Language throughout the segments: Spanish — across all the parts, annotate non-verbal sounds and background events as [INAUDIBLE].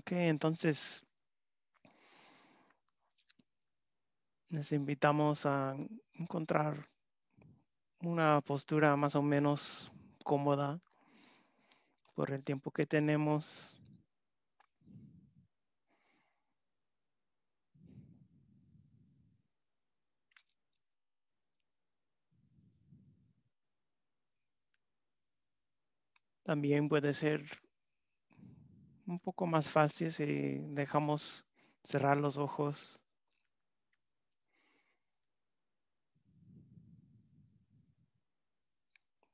Ok, entonces les invitamos a encontrar una postura más o menos cómoda por el tiempo que tenemos. También puede ser un poco más fácil si dejamos cerrar los ojos.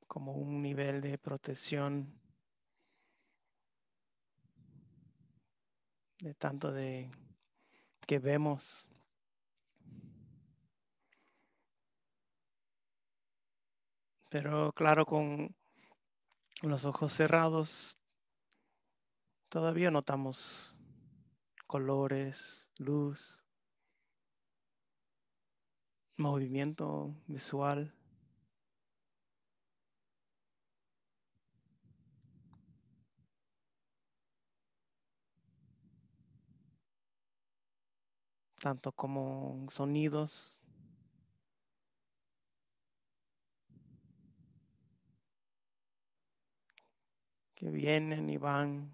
como un nivel de protección de tanto de que vemos pero claro con los ojos cerrados Todavía notamos colores, luz, movimiento visual. tanto como sonidos. que vienen y van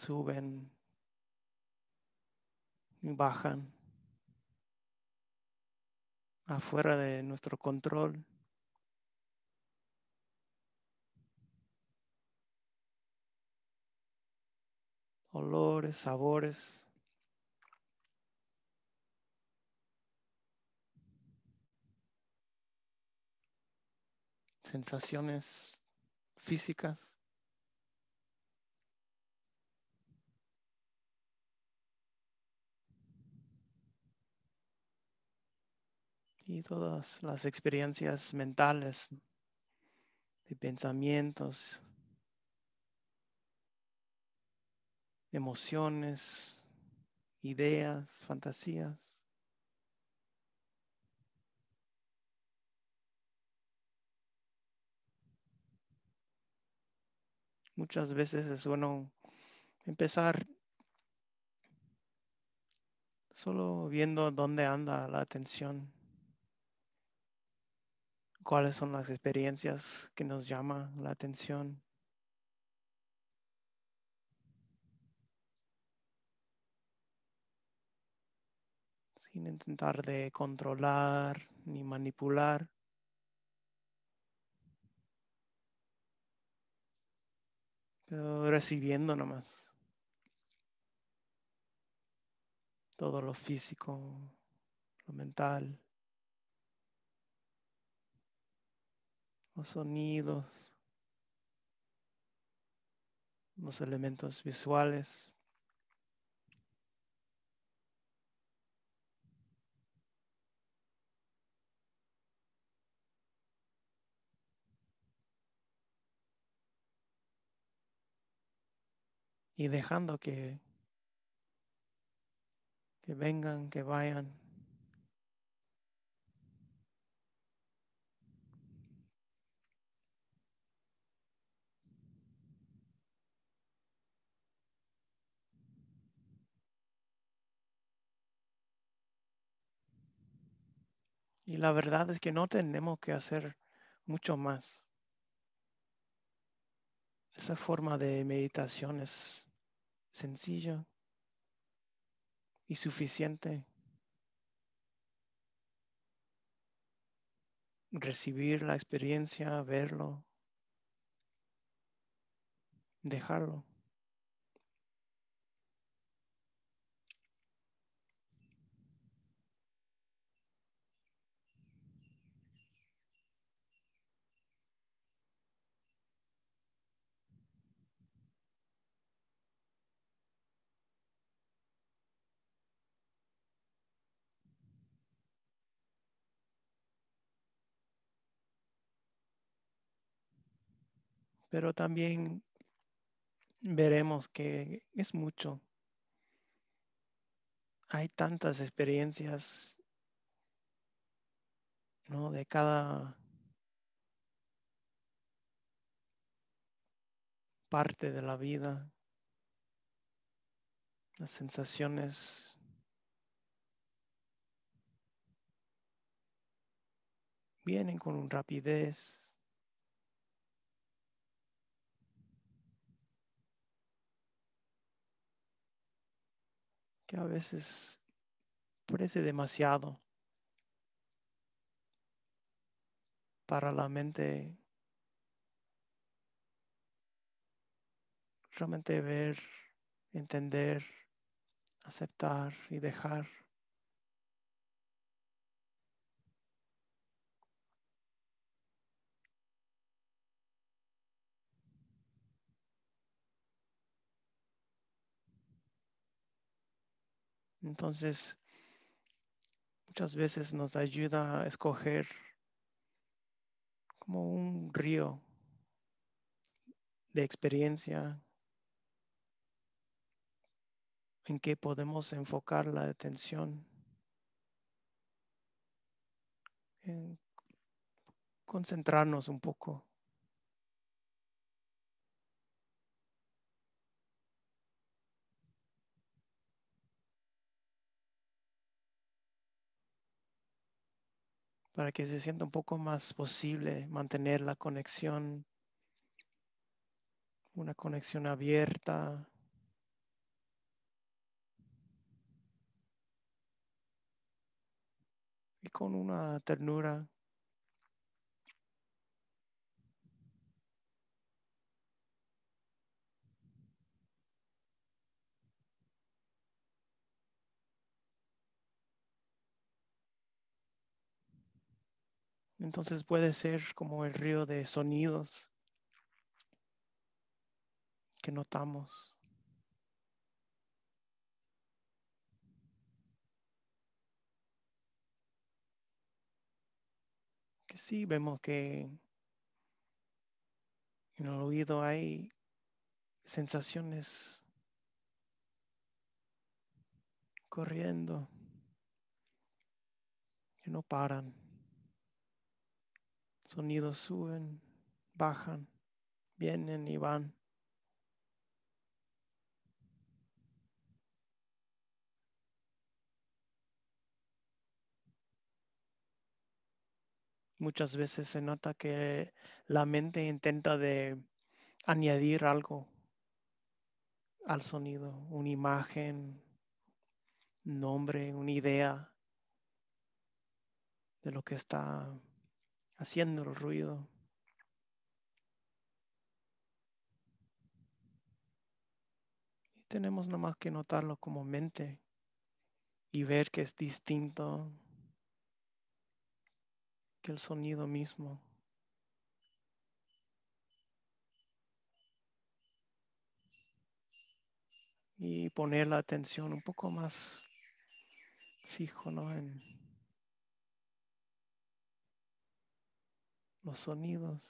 suben y bajan afuera de nuestro control. Olores, sabores. Sensaciones físicas. y todas las experiencias mentales, de pensamientos, emociones, ideas, fantasías. Muchas veces es bueno empezar solo viendo dónde anda la atención cuáles son las experiencias que nos llama la atención. Sin intentar de controlar ni manipular. Pero recibiendo nomás. Todo lo físico, lo mental. Los sonidos, los elementos visuales. Y dejando que, que vengan, que vayan. Y la verdad es que no tenemos que hacer mucho más. Esa forma de meditación es sencilla y suficiente. Recibir la experiencia, verlo, dejarlo. pero también veremos que es mucho. Hay tantas experiencias, ¿no? De cada parte de la vida, las sensaciones vienen con rapidez. que a veces parece demasiado para la mente realmente ver, entender, aceptar y dejar. Entonces, muchas veces nos ayuda a escoger como un río de experiencia en que podemos enfocar la atención. En concentrarnos un poco. para que se sienta un poco más posible mantener la conexión, una conexión abierta. Y con una ternura Entonces puede ser como el río de sonidos que notamos. Que sí, vemos que en el oído hay sensaciones corriendo que no paran. Sonidos suben, bajan, vienen y van. Muchas veces se nota que la mente intenta de añadir algo al sonido, una imagen, un nombre, una idea de lo que está haciendo el ruido. Y tenemos más que notarlo como mente y ver que es distinto que el sonido mismo. Y poner la atención un poco más fijo ¿no? en los sonidos,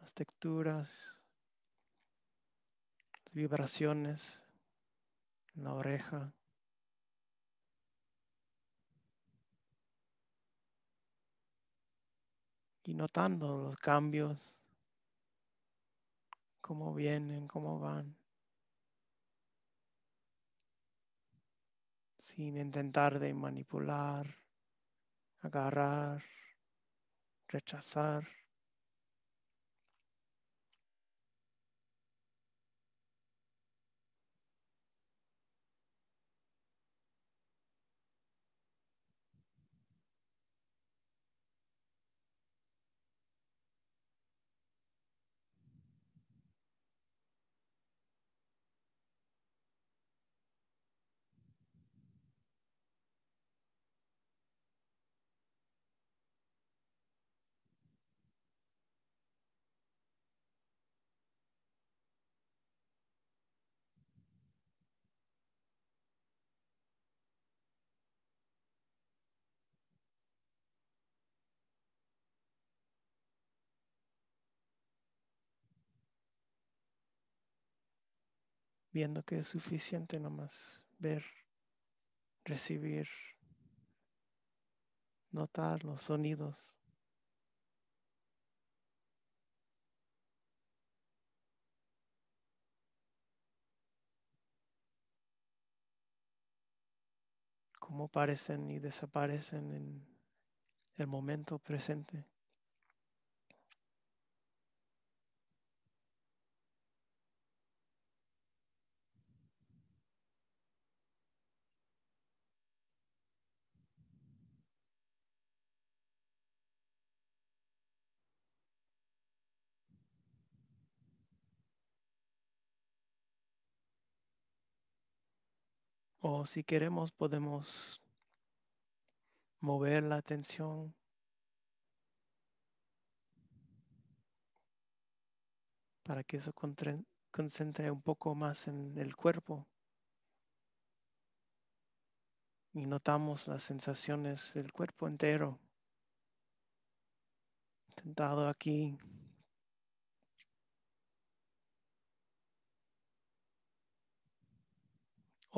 las texturas, las vibraciones en la oreja. Y notando los cambios, cómo vienen, cómo van. Sin intentar de manipular, agarrar rechazar, viendo que es suficiente nomás ver, recibir, notar los sonidos. cómo aparecen y desaparecen en el momento presente. O si queremos podemos mover la atención para que eso concentre un poco más en el cuerpo. Y notamos las sensaciones del cuerpo entero. Sentado aquí,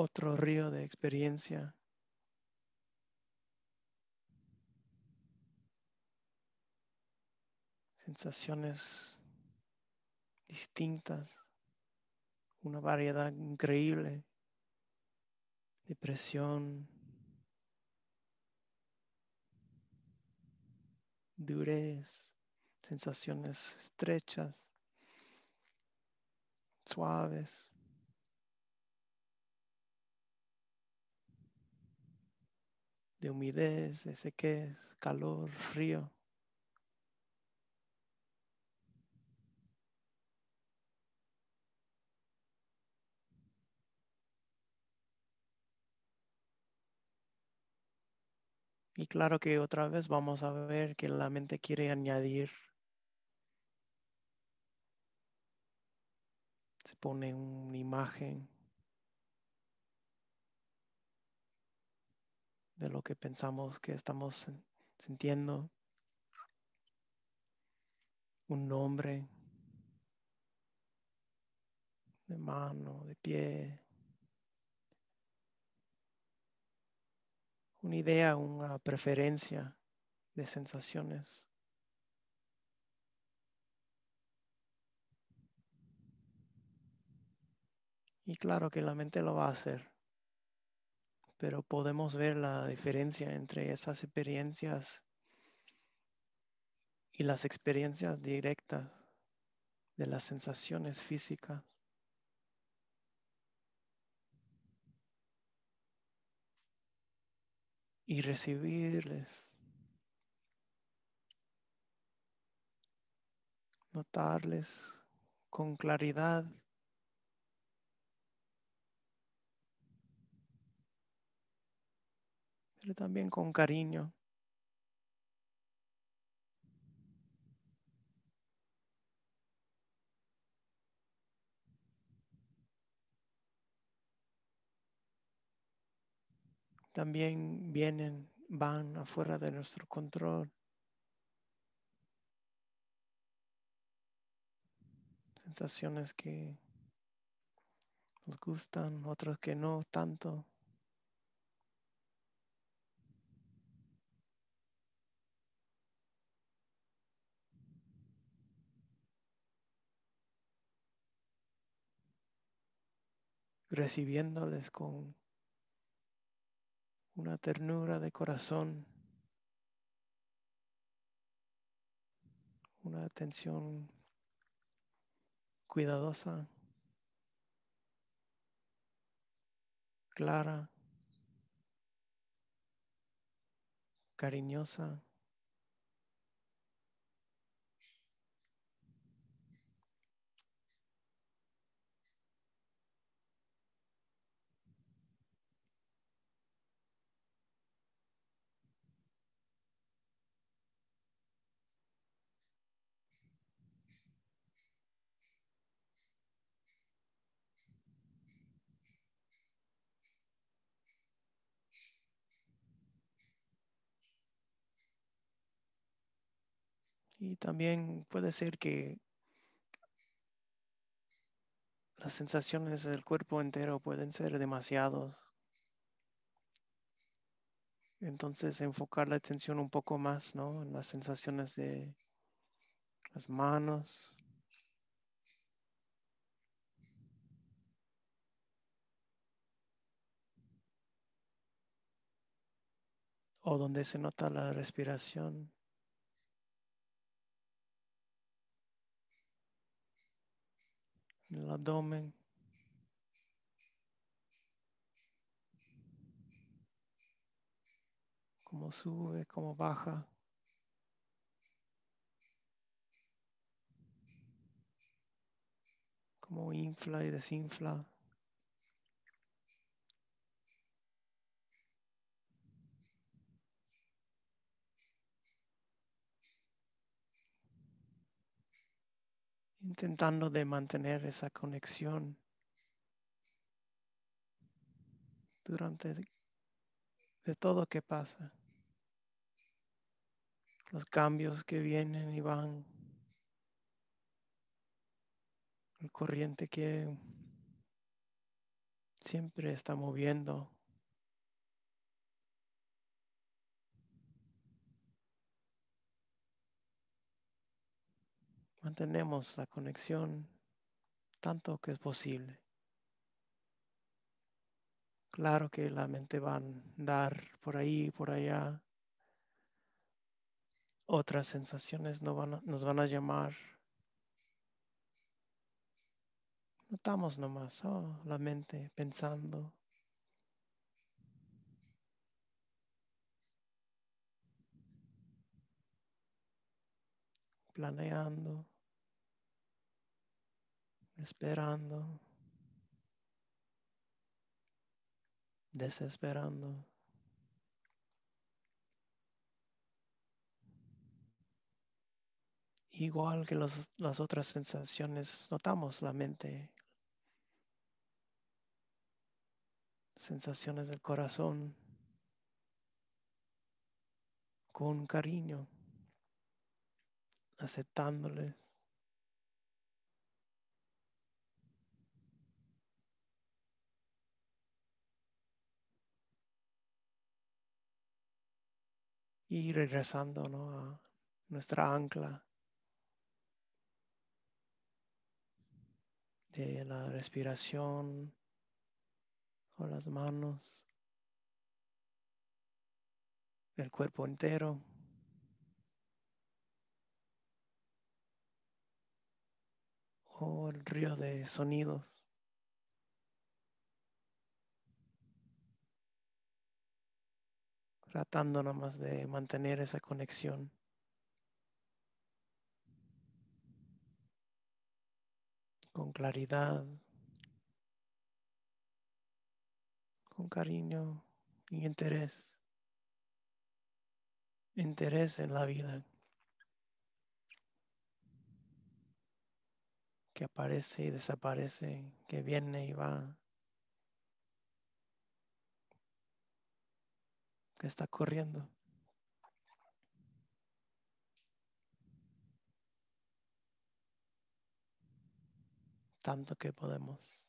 otro río de experiencia. Sensaciones distintas, una variedad increíble, depresión, durez, sensaciones estrechas, suaves. de humidez, de sequez, calor, frío. Y claro que otra vez vamos a ver que la mente quiere añadir. Se pone una imagen. de lo que pensamos que estamos sintiendo. Un nombre de mano, de pie. Una idea, una preferencia de sensaciones. Y claro que la mente lo va a hacer pero podemos ver la diferencia entre esas experiencias y las experiencias directas de las sensaciones físicas. Y recibirles, notarles con claridad pero también con cariño. También vienen, van afuera de nuestro control. Sensaciones que nos gustan, otras que no tanto. recibiéndoles con una ternura de corazón, una atención cuidadosa, clara, cariñosa. Y también puede ser que las sensaciones del cuerpo entero pueden ser demasiados. Entonces enfocar la atención un poco más, ¿no? En las sensaciones de las manos. O donde se nota la respiración. del el abdomen. como sube, como baja. como infla y desinfla. intentando de mantener esa conexión durante de todo que pasa, los cambios que vienen y van, el corriente que siempre está moviendo Mantenemos la conexión tanto que es posible. Claro que la mente va a andar por ahí, por allá. Otras sensaciones no van nos van a llamar. Notamos nomás oh, la mente pensando. planeando esperando, desesperando. Igual que las otras sensaciones, notamos la mente, sensaciones del corazón, con cariño, aceptándoles. y regresando a nuestra ancla de la respiración o las manos, el cuerpo entero. o el río de sonidos. tratando nomás de mantener esa conexión. Con claridad, con cariño y interés. Interés en la vida que aparece y desaparece, que viene y va. que está corriendo. Tanto que podemos.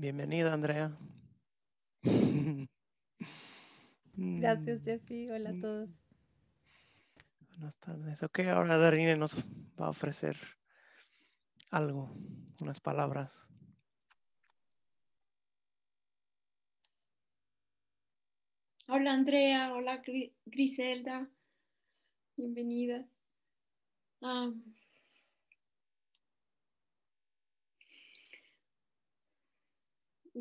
Bienvenida, Andrea. Gracias, mm. Jessy. Hola a mm. todos. Buenas tardes. Ok, ahora Darine nos va a ofrecer algo, unas palabras. Hola Andrea, hola Griselda, bienvenida. Ah,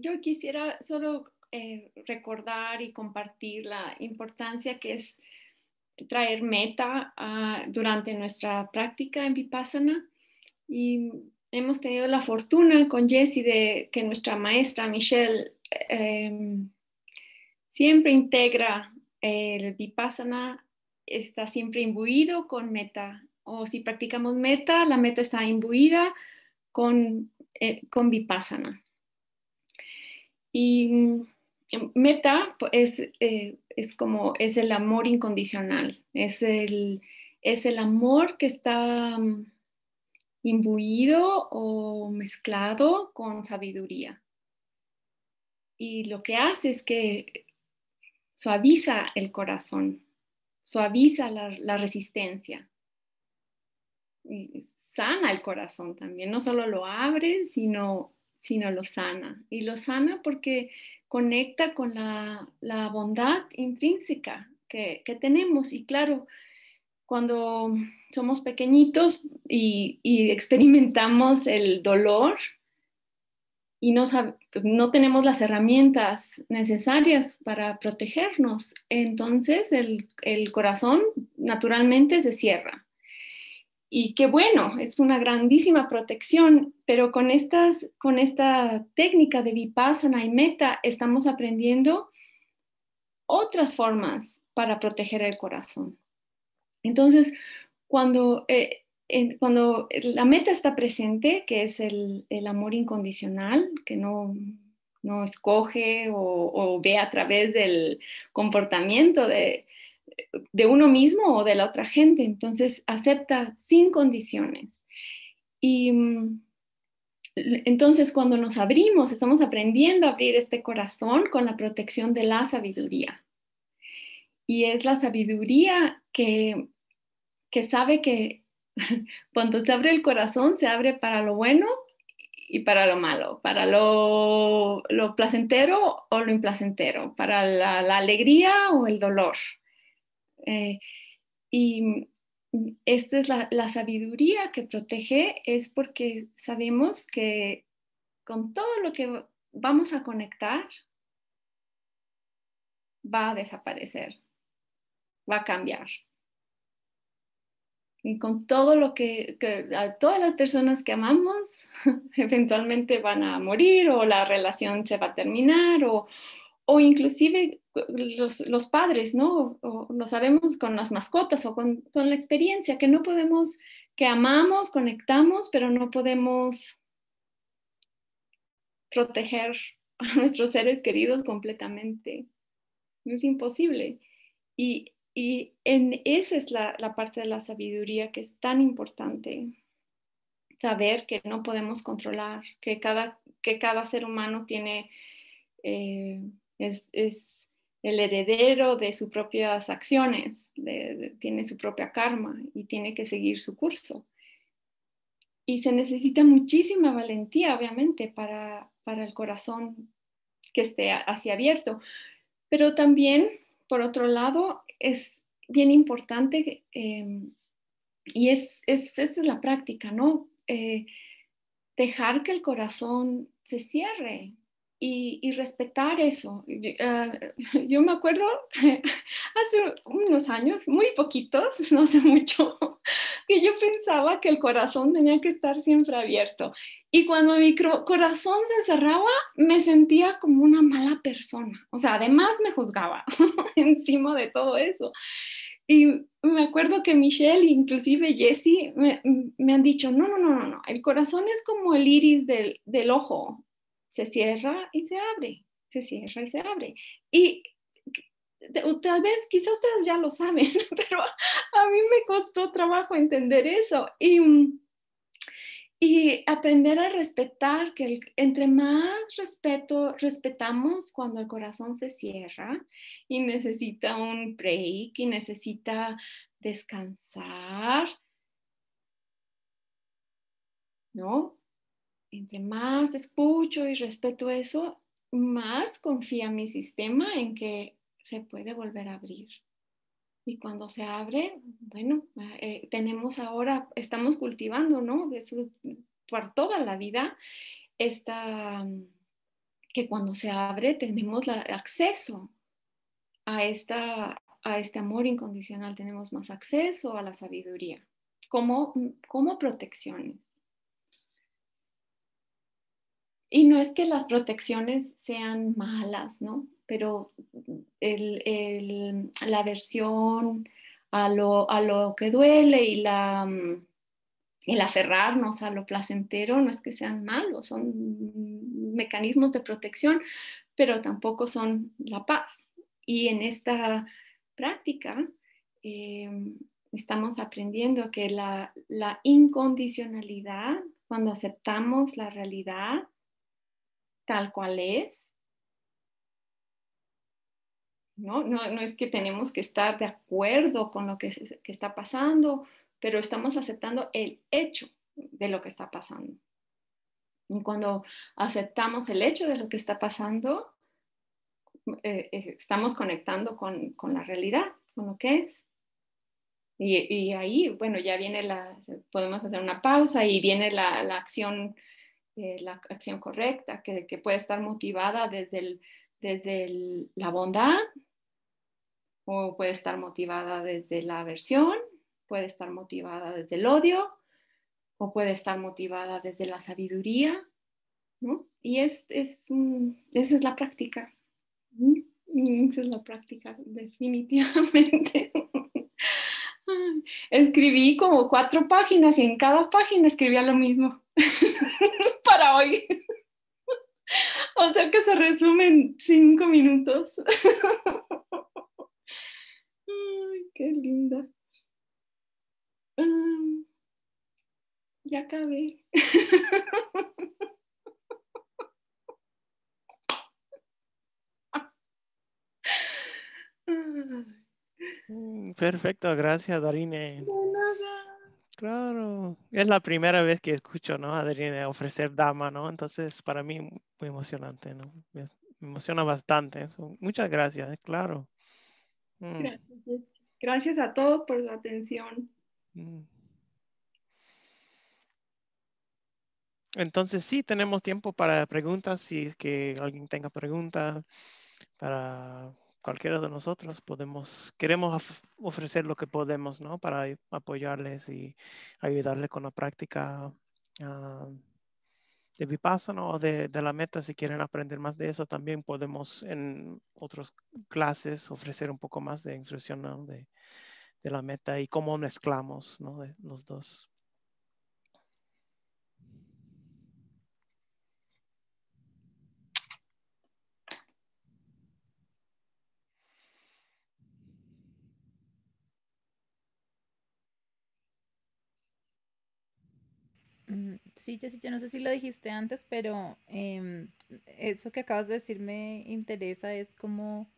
yo quisiera solo eh, recordar y compartir la importancia que es traer meta ah, durante nuestra práctica en Vipassana. Y hemos tenido la fortuna con Jessy de que nuestra maestra Michelle em, siempre integra el Vipassana, está siempre imbuido con meta. O si practicamos meta, la meta está imbuida con, eh, con Vipassana. Y em, meta es, eh, es como, es el amor incondicional, es el, es el amor que está mm, imbuido o mezclado con sabiduría. Y lo que hace es que suaviza el corazón, suaviza la, resistencia, sana el corazón también, no solo lo abre, sino sino lo sana. Y lo sana porque conecta con la, bondad intrínseca que, tenemos. Y claro, cuando somos pequeñitos y, experimentamos el dolor y no, pues, no tenemos las herramientas necesarias para protegernos, entonces el corazón naturalmente se cierra y qué bueno, es una grandísima protección, pero con, estas, con esta técnica de vipassana y meta estamos aprendiendo otras formas para proteger el corazón. Entonces, cuando, eh, cuando la meta está presente, que es el, amor incondicional, que no, no escoge o, ve a través del comportamiento de, de uno mismo o de la otra gente. Entonces, acepta sin condiciones. Y mm, entonces, cuando nos abrimos, estamos aprendiendo a abrir este corazón con la protección de la sabiduría. Y es la sabiduría que, sabe que [LAUGHS] cuando se abre el corazón, se abre para lo bueno y para lo malo, para lo, lo placentero o lo implacentero, para la alegría o el dolor, eh, y esta es la, sabiduría que protege, es porque sabemos que con todo lo que vamos a conectar va a desaparecer, va a cambiar. Y con todo lo que, que todas las personas que amamos, [LAUGHS] eventualmente van a morir o la relación se va a terminar o, o inclusive eh, los, padres, ¿no? lo sabemos con las mascotas o con, la experiencia, que no podemos, que amamos, conectamos, pero no podemos proteger [LAUGHS] a nuestros seres queridos completamente. Es imposible. Y, en, esa es la, parte de la sabiduría que es tan importante saber que no podemos controlar, que cada, que cada ser humano tiene eh, es, el heredero de sus propias acciones, tiene su propia karma y tiene que seguir su curso. Y se necesita muchísima valentía, obviamente, para, el corazón que esté hacia abierto. Pero también, por otro lado, es bien importante eh, y es, esta es la práctica, ¿no? Eh, dejar que el corazón se cierre, y, respetar eso. Ah, [LAUGHS] yo me acuerdo [LAUGHS] hace unos años, muy poquitos, [LAUGHS] no hace mucho, que yo pensaba que el corazón tenía que estar siempre abierto. Y cuando mi corazón se cerraba, me sentía como una mala persona. O sea, además me juzgaba encima de todo eso. Y me acuerdo que Michelle, inclusive Jessie, me, han dicho, no, no, no, no, no, el corazón es como el iris del, del ojo, se cierra y se abre, se cierra y se abre. Y tal vez, quizá ustedes ya lo saben, [LAUGHS] pero a mí me costó trabajo entender eso y, y aprender a respetar que entre más respeto respetamos cuando el corazón se cierra y necesita un break y necesita descansar, ¿no? entre más escucho y respeto eso, más confía mi sistema en que se puede volver a abrir. Y cuando se abre, bueno, eh, tenemos ahora, estamos cultivando, ¿no? por toda la vida, esta, mm, que cuando se abre tenemos acceso a, esta, a este amor incondicional, tenemos más acceso a la sabiduría como, mm, como protecciones. Y no es que las protecciones sean malas, ¿no? Pero la versión a lo, que duele y la, mm, el aferrarnos a lo placentero no es que sean malos, son mecanismos de protección, pero tampoco son la paz. Y en esta práctica em, estamos aprendiendo que la, la incondicionalidad, cuando aceptamos la realidad, tal cual es. No, no, es que tenemos que estar de acuerdo con lo que, está pasando, pero estamos aceptando el hecho de lo que está pasando. Y cuando aceptamos el hecho de lo que está pasando, eh, eh, estamos conectando con, la realidad, con lo que es. Y, ahí, bueno, ya viene la, podemos hacer una pausa y viene la, la acción eh, la acción correcta, que, puede estar motivada desde, desde la bondad o puede estar motivada desde la aversión, puede estar motivada desde el odio o puede estar motivada desde la sabiduría. ¿no? Y es, es esa es la práctica. Mm, mm, esa es la práctica, definitivamente. [LAUGHS] Escribí como cuatro páginas y en cada página escribía lo mismo. [LAUGHS] para hoy. o sea que se resumen en cinco minutos. [LAUGHS] Ay, qué linda. ya acabé. [LAUGHS] Mm, perfecto, gracias Darine. De nada. Claro, es la primera vez que escucho, ¿no? A Adriana ofrecer dama, ¿no? Entonces, para mí, muy emocionante, ¿no? Me, emociona bastante. Muchas gracias, claro. Mm. Eh, gracias. a todos por su atención. Mm. Entonces, sí, tenemos tiempo para preguntas, si es que alguien tenga preguntas, para cualquiera de nosotros podemos, queremos ofrecer lo que podemos, ¿no? Para apoyarles y ayudarles con la práctica ah, de Vipassana o de, la meta. Si quieren aprender más de eso, también podemos en otras clases ofrecer un poco más de instrucción de, la meta y cómo mezclamos ¿no? los dos. Mm, sí, Jessica, yo no sé si lo dijiste antes, pero em, eso que acabas de decir me interesa, es cómo,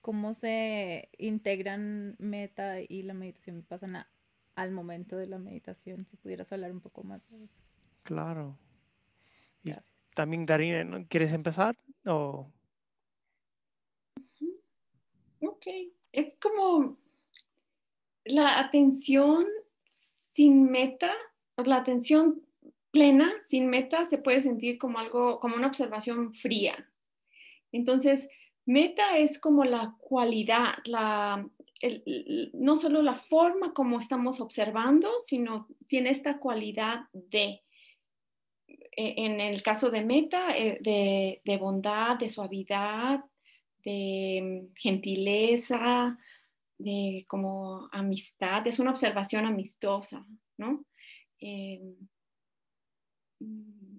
cómo se integran meta y la meditación pasan al momento de la meditación, si pudieras hablar un poco más de eso. Claro. también, Darina, ¿quieres empezar? O... Ok, es como la atención sin meta pues, la atención plena, sin meta, se puede sentir como algo, como una observación fría. Entonces, meta es como la cualidad, no solo la forma como estamos observando, sino tiene esta cualidad de, e, en el caso de meta, eh, de, de bondad, de suavidad, de mm, gentileza, de como amistad, es una observación amistosa, ¿no? Eh, mm,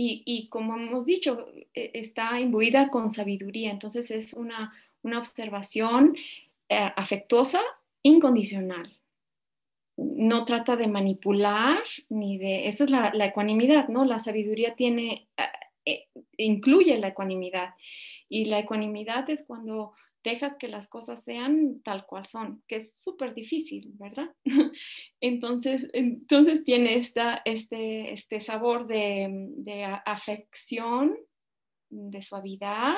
y, como hemos dicho, eh, está imbuida con sabiduría, entonces es una, una observación eh, afectuosa, incondicional. No trata de manipular ni de... Esa es la, la ecuanimidad, ¿no? La sabiduría tiene, incluye la ecuanimidad. Y la ecuanimidad es cuando dejas que las cosas sean tal cual son, que es súper difícil, ¿verdad? [LAUGHS] entonces, entonces tiene esta, este, este sabor de, de afección, de suavidad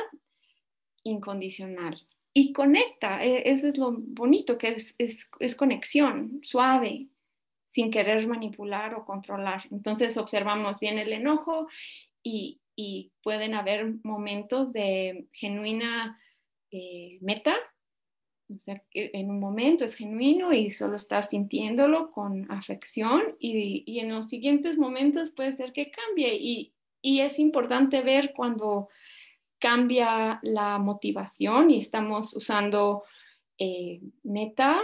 incondicional. Y conecta, e, eso es lo bonito, que es, es, es conexión suave, sin querer manipular o controlar. Entonces observamos bien el enojo y, y pueden haber momentos de genuina eh, meta, en un momento es genuino y solo estás sintiéndolo con afección y, en los siguientes momentos puede ser que cambie y, es importante ver cuando cambia la motivación y estamos usando eh, meta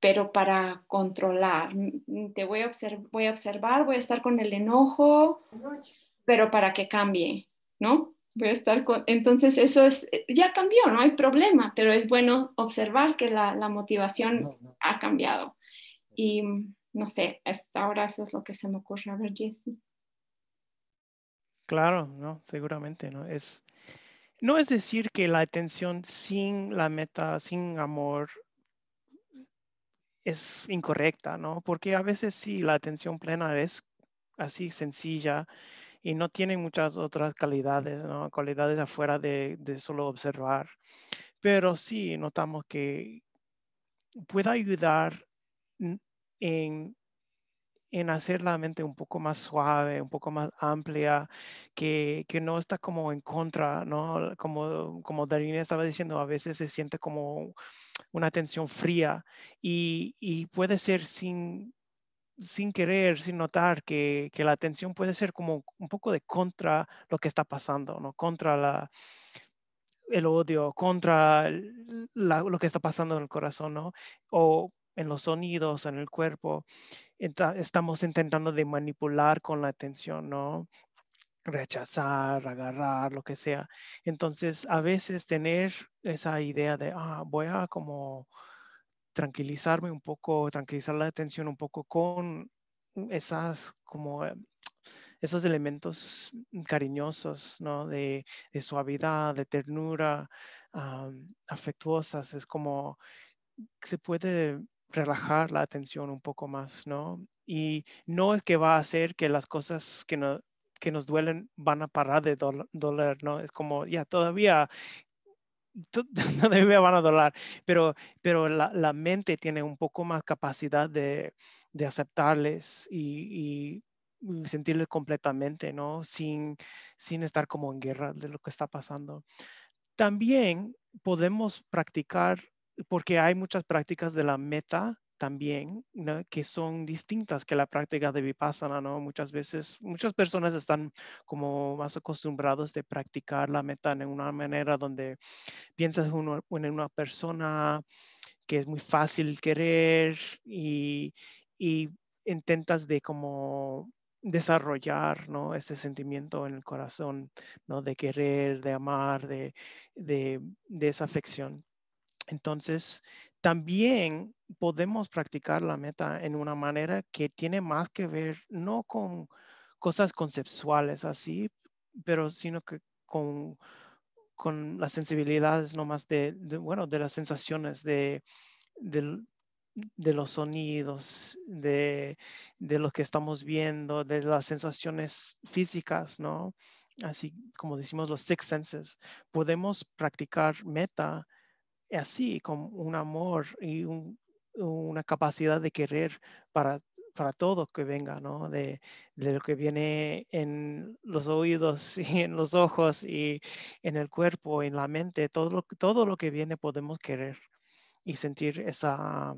pero para controlar. Mm, te voy a observar, voy a estar con el enojo, pero para que cambie, ¿no? voy a estar con... Entonces eso es, ya cambió, no hay problema, pero es bueno observar que la, la motivación ha cambiado. Y no sé, hasta ahora eso es lo que se me ocurre. A ver, Jesse. Claro, no, seguramente, ¿no? Es, no es decir que la atención sin la meta, sin amor, es incorrecta, ¿no? Porque a veces sí, la atención plena es así sencilla, y no tiene muchas otras cualidades, ¿no? cualidades afuera de, solo observar. Pero sí notamos que puede ayudar en en hacer la mente un poco más suave, un poco más amplia, que, no está como en contra, ¿no? Como, como Darina estaba diciendo, a veces se siente como una tensión fría y puede ser sin, sin querer, sin notar que, la atención puede ser como un poco de contra lo que está pasando, ¿no? Contra la, el odio, contra lo que está pasando en el corazón, ¿no? O en los sonidos, en el cuerpo. estamos intentando de manipular con la atención, ¿no? Rechazar, agarrar, lo que sea. Entonces, a veces tener esa idea de, ah, voy a como tranquilizarme un poco, tranquilizar la atención un poco con esas como eh, esos elementos cariñosos, ¿no? De, suavidad, de ternura, ah, afectuosas. Es como se puede relajar la atención un poco más, ¿no? Y no es que va a hacer que las cosas que, no, que nos duelen van a parar de doler, ¿no? Es como, ya, todavía [LAUGHS] No me van a dolar, pero, la, mente tiene un poco más capacidad de, aceptarles y, sentirles completamente, ¿no? Sin, sin estar como en guerra de lo que está pasando. También podemos practicar, porque hay muchas prácticas de la meta también, que son distintas que la práctica de vipassana, ¿no? Muchas veces, muchas personas están como más acostumbrados de practicar la meta en una manera donde piensas en una persona que es muy fácil querer y, intentas de como desarrollar ¿no? ese sentimiento en el corazón, ¿no? de querer, de amar, de, de, de esa afección. Entonces, también podemos practicar la meta en una manera que tiene más que ver no con cosas conceptuales así, pero sino que con, con las sensibilidades nomás de, de, bueno, de las sensaciones de, los sonidos, de, de lo que estamos viendo, de las sensaciones físicas, ¿no? Así como decimos los six senses, podemos practicar meta así, con un amor y una capacidad de querer para, para todo que venga, ¿no? De, lo que viene en los oídos [LAUGHS] y en los ojos y en el cuerpo, en la mente, todo lo, todo lo que viene podemos querer y sentir esa,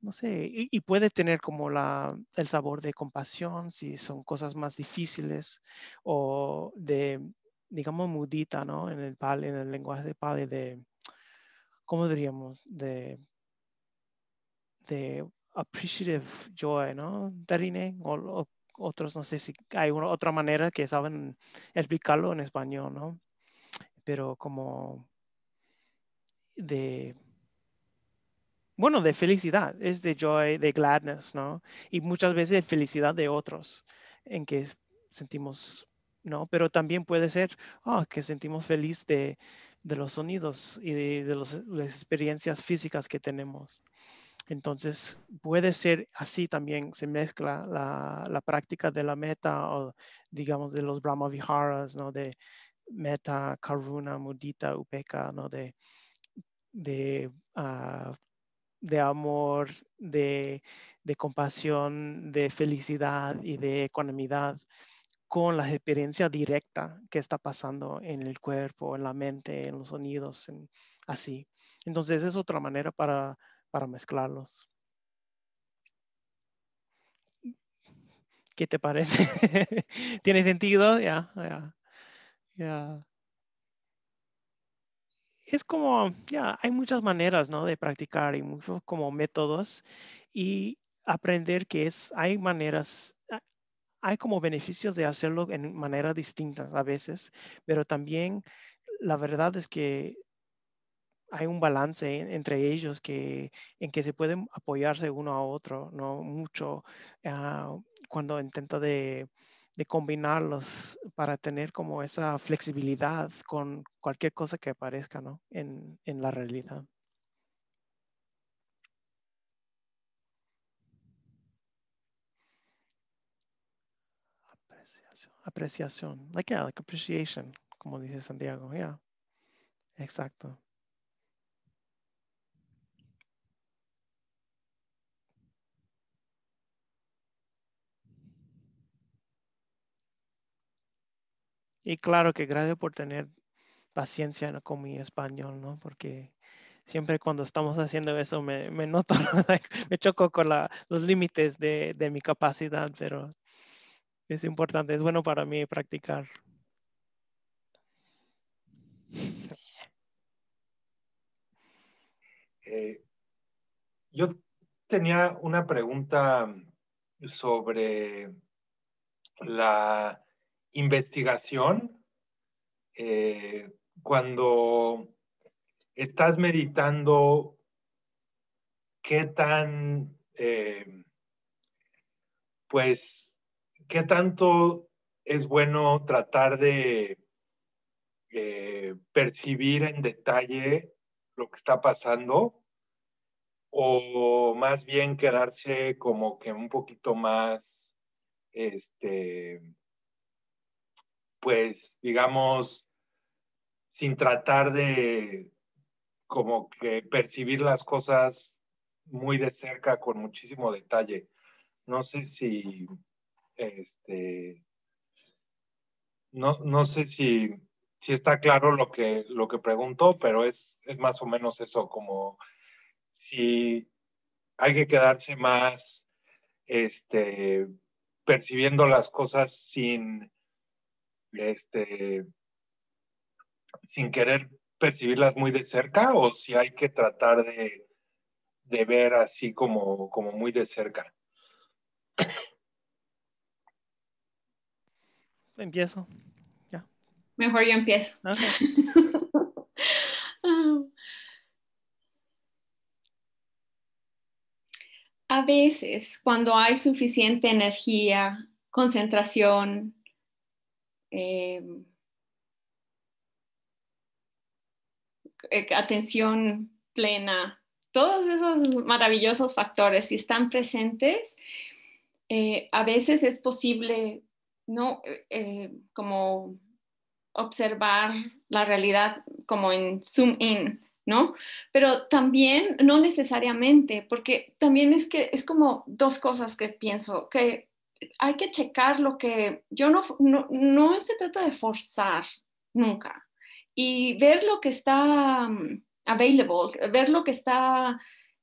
no sé, y, puede tener como la, el sabor de compasión si son cosas más difíciles o de, digamos, mudita, ¿no? En el, en el lenguaje de Pali, de ¿cómo diríamos? De, de appreciative joy, ¿no? Darine, o, otros, no sé si hay una, otra manera que saben explicarlo en español, ¿no? Pero como de, bueno, de felicidad, es de joy, de gladness, ¿no? Y muchas veces de felicidad de otros, en que sentimos, ¿no? Pero también puede ser, ah que sentimos feliz de de los sonidos y de, las experiencias físicas que tenemos. Entonces, puede ser así también, se mezcla la, práctica de la meta o, digamos, de los Brahma Viharas, ¿no? De meta, karuna, mudita, upeka, ¿no? De, ah, amor, de, de, compasión, de felicidad y de ecuanimidad con la experiencia directa que está pasando en el cuerpo, en la mente, en los sonidos, así. Entonces es otra manera para, mezclarlos. ¿Qué te parece? [LAUGHS] ¿Tiene sentido? Ya, ya. Es como, ya, hay muchas maneras, ¿no? De practicar y muchos como métodos y aprender que es, hay maneras, hay como beneficios de hacerlo en maneras distintas a veces, pero también la verdad es que hay un balance entre ellos que, en que se pueden apoyarse uno a otro, ¿no? Mucho ah, cuando intenta de, combinarlos para tener como esa flexibilidad con cualquier cosa que aparezca, ¿no? en la realidad. apreciación. Like, yeah, like appreciation, como dice Santiago. Yeah. Exacto. Y claro que gracias por tener paciencia con mi español, ¿no? Porque siempre cuando estamos haciendo eso me, me noto, [LAUGHS] me choco con los límites de, de, mi capacidad, pero es importante, es bueno para mí practicar. Eh, yo tenía una pregunta sobre la investigación. Eh, cuando estás meditando, ¿qué tan, eh, pues, ¿qué tanto es bueno tratar de eh, percibir en detalle lo que está pasando? O más bien quedarse como que un poquito más, este, pues digamos, sin tratar de como que percibir las cosas muy de cerca con muchísimo detalle. No sé si este, no, sé si, está claro lo que, lo que preguntó, pero es, más o menos eso, como si hay que quedarse más este, percibiendo las cosas sin, este, sin querer percibirlas muy de cerca o si hay que tratar de, ver así como, como muy de cerca. empiezo. Ya. Mejor yo empiezo. [LAUGHS] Ah. a veces, cuando hay suficiente energía, concentración, eh, eh, atención plena, todos esos maravillosos factores, si están presentes, eh, a veces es posible no eh, eh, como observar la realidad como en zoom in, ¿no? Pero también no necesariamente, porque también es que es como dos cosas que pienso, que hay que checar lo que yo no, no, se trata de forzar nunca y ver lo que está mm, available, ver lo que está,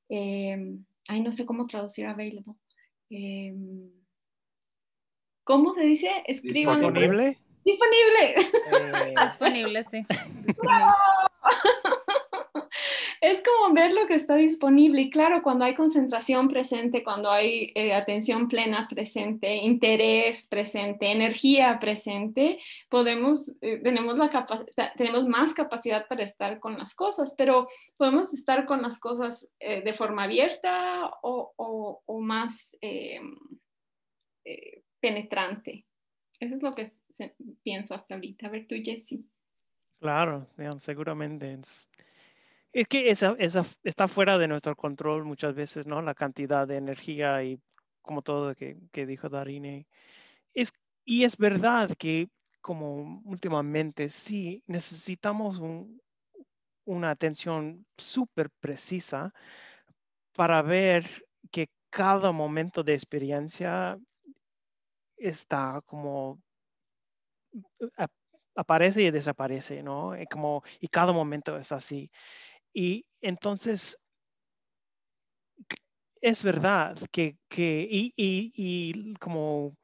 em, ay, no sé cómo traducir available. Em, ¿Cómo se dice? Escriban. ¿Disponible? Disponible. Eh. disponible, sí. es como ver lo que está disponible y claro, cuando hay concentración presente, cuando hay eh, atención plena presente, interés presente, energía presente, podemos, eh, tenemos, la tenemos más capacidad para estar con las cosas, pero podemos estar con las cosas de forma abierta o, o más penetrante. Eso es lo que pienso hasta ahorita. A ver tú, Jessy. Claro, seguramente. Es, que esa, está fuera de nuestro control muchas veces, ¿no? La cantidad de energía y como todo que, que dijo Darine. Es, y es verdad que como últimamente sí necesitamos una atención súper precisa para ver que cada momento de experiencia está como aparece y desaparece, ¿no? Y eh, como, y cada momento es así. Y entonces, es verdad que, que y como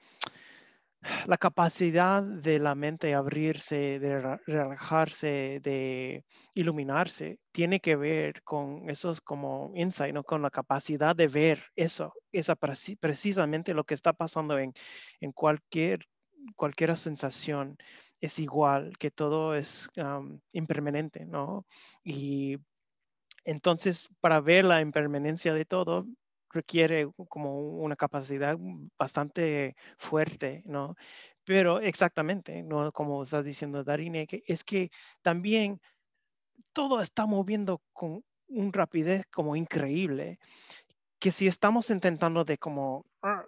la capacidad de la mente abrirse, de relajarse, de iluminarse, tiene que ver con esos como insight, ¿no? con la capacidad de ver eso, esa precisamente lo que está pasando en, en cualquier, cualquier sensación es igual, que todo es impermanente, ¿no? Y entonces, para ver la impermanencia de todo, requiere como una capacidad bastante fuerte, ¿no? Pero exactamente, ¿no? Como estás diciendo, Darine, es que también todo está moviendo con una rapidez como increíble, que si estamos intentando de como, ah,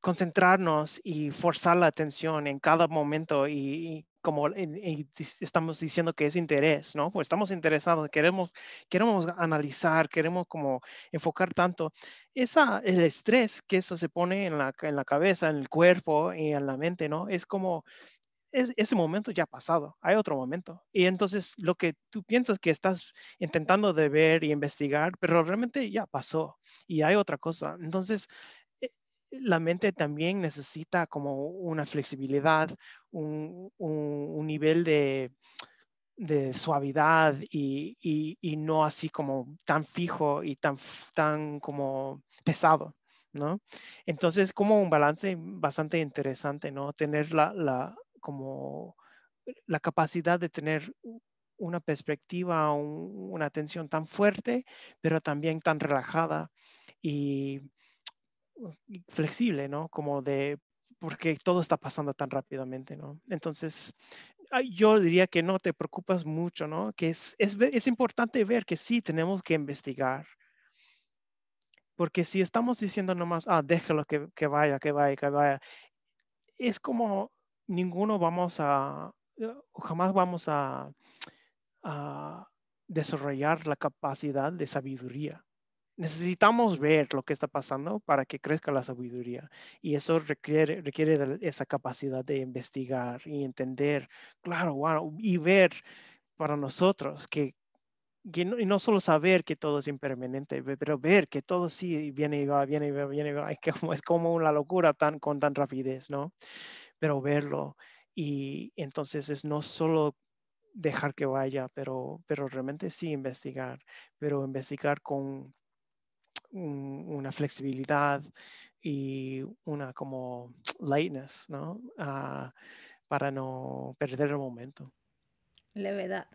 concentrarnos y forzar la atención en cada momento y como estamos diciendo que es interés, ¿no? Pues estamos interesados, queremos, queremos analizar, queremos como enfocar tanto. Esa, el estrés que eso se pone en la, cabeza, en el cuerpo y en la mente, ¿no? Es como, es, ese momento ya ha pasado, hay otro momento. Y entonces lo que tú piensas que estás intentando de ver y investigar, pero realmente ya pasó y hay otra cosa. Entonces, la mente también necesita como una flexibilidad, un, nivel de, suavidad y, no así como tan fijo y tan, tan como pesado, ¿no? Entonces, como un balance bastante interesante, ¿no? Tener la, como la capacidad de tener una perspectiva, una atención tan fuerte, pero también tan relajada y flexible, ¿no? Como de, porque todo está pasando tan rápidamente, ¿no? Entonces, yo diría que no te preocupas mucho, ¿no? Que es, es, importante ver que sí tenemos que investigar. Porque si estamos diciendo nomás, ah, déjalo que, que vaya, que vaya, que vaya, es como ninguno vamos a, jamás vamos a, a desarrollar la capacidad de sabiduría necesitamos ver lo que está pasando para que crezca la sabiduría. Y eso requiere, requiere esa capacidad de investigar y entender, claro, y ver para nosotros que, no, y no solo saber que todo es impermanente, pero ver que todo sí viene y va, viene y va, viene y va. [LAUGHS] Es como, es como una locura tan, con tan rapidez, ¿no? Pero verlo. Y entonces es no solo dejar que vaya, pero, pero realmente sí investigar, pero investigar con una flexibilidad y una como [TSK] lightness, ¿no? Ah, para no perder el momento. Levedad.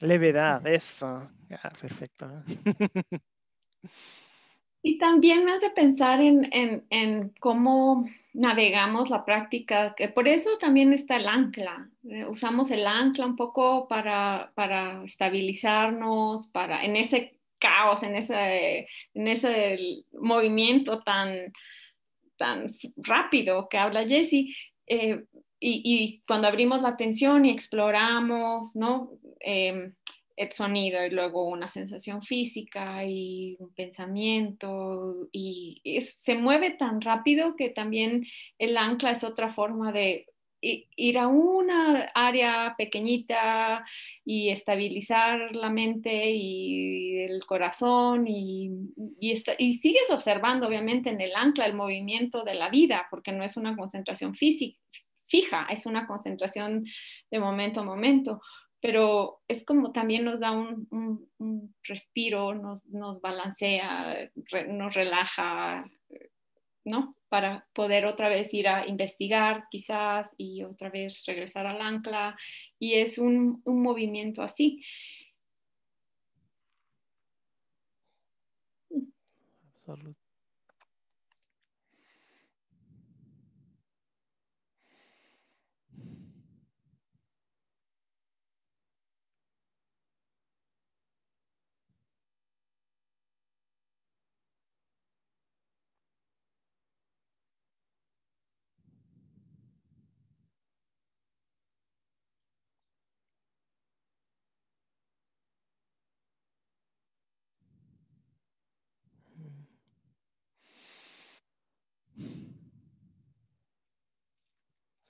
Levedad, [LAUGHS] eso. perfecto. [LAUGHS] Y también me hace pensar en, cómo navegamos la práctica, que por eso también está el ancla. Eh, usamos el ancla un poco para, para estabilizarnos, para en ese caos, en ese, en ese movimiento tan, tan rápido que habla Jesse. Eh, y, cuando abrimos la atención y exploramos, ¿no? Em, el sonido y luego una sensación física y un pensamiento y se mueve tan rápido que también el ancla es otra forma de ir a una área pequeñita y estabilizar la mente y el corazón y, y, y, sigues observando obviamente en el ancla el movimiento de la vida, porque no es una concentración física, fija, es una concentración de momento a momento, pero es como también nos da un, un, respiro, nos, nos balancea, nos relaja, ¿no? Para poder otra vez ir a investigar quizás y otra vez regresar al ancla. Y es un, un movimiento así.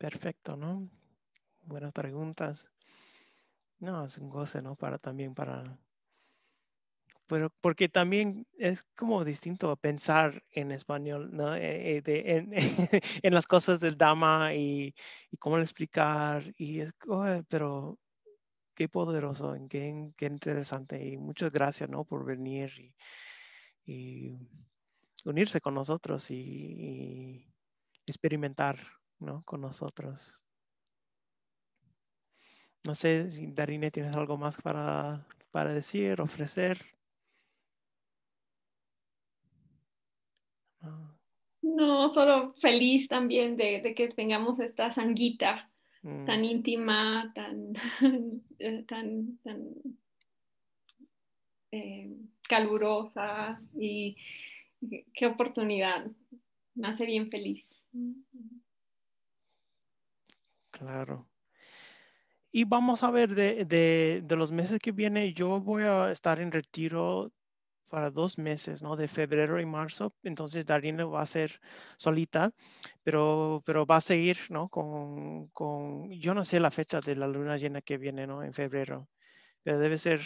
Perfecto, ¿no? Buenas preguntas. No, es un goce, ¿no? Para también para... Pero porque también es como distinto pensar en español, ¿no? Eh, eh, [LAUGHS] en, las cosas del dama y, cómo explicar. Y es, pero qué poderoso, qué, interesante. Y muchas gracias, ¿no? Por venir y, unirse con nosotros y experimentar ¿no? con nosotros. No sé si Darine tienes algo más para, decir, ofrecer. No, solo feliz también de, que tengamos esta sanguita mm. tan íntima, tan, [LAUGHS] eh, tan, tan eh, calurosa y qué oportunidad. Me hace bien feliz. Claro. Y vamos a ver, de, los meses que viene, yo voy a estar en retiro para dos meses, ¿no? De febrero y marzo. Entonces, Darina va a ser solita, pero, pero va a seguir, ¿no? Con, yo no sé la fecha de la luna llena que viene, ¿no? En febrero, pero debe ser,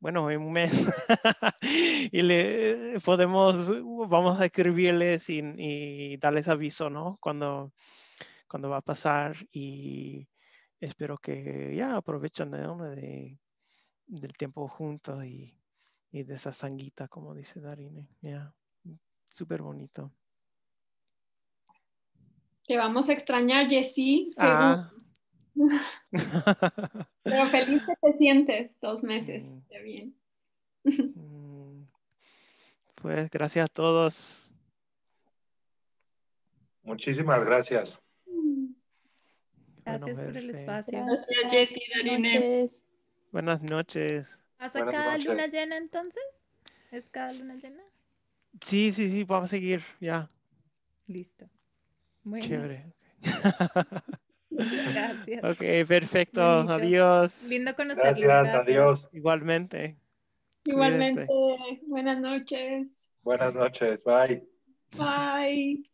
bueno, en un mes. [LAUGHS] y le eh, podemos, vamos a escribirles y darles aviso, ¿no? Cuando cuando va a pasar y espero que ya aprovechen del tiempo juntos y, de esa sanguita, como dice Darine. súper bonito. Te vamos a extrañar, Jessy. Ah. [LAUGHS] Pero feliz que te sientes dos meses. Mm. bien. Mm. Pues gracias a todos. Muchísimas gracias. Gracias por el espacio. Buenas noches. ¿vas a cada luna llena entonces? ¿Es cada luna llena? Sí, sí, sí, vamos a seguir, ya. Listo. Chévere. [LAUGHS] [LAUGHS] Gracias. Ok, perfecto. Adiós. Lindo conocerlos. Gracias, adiós. Igualmente. Igualmente. Buenas noches. Buenas noches. Bye. Bye.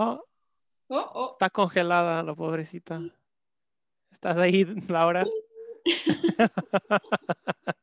Oh, oh, oh, Está congelada la pobrecita. ¿Estás ahí, Laura? [LAUGHS]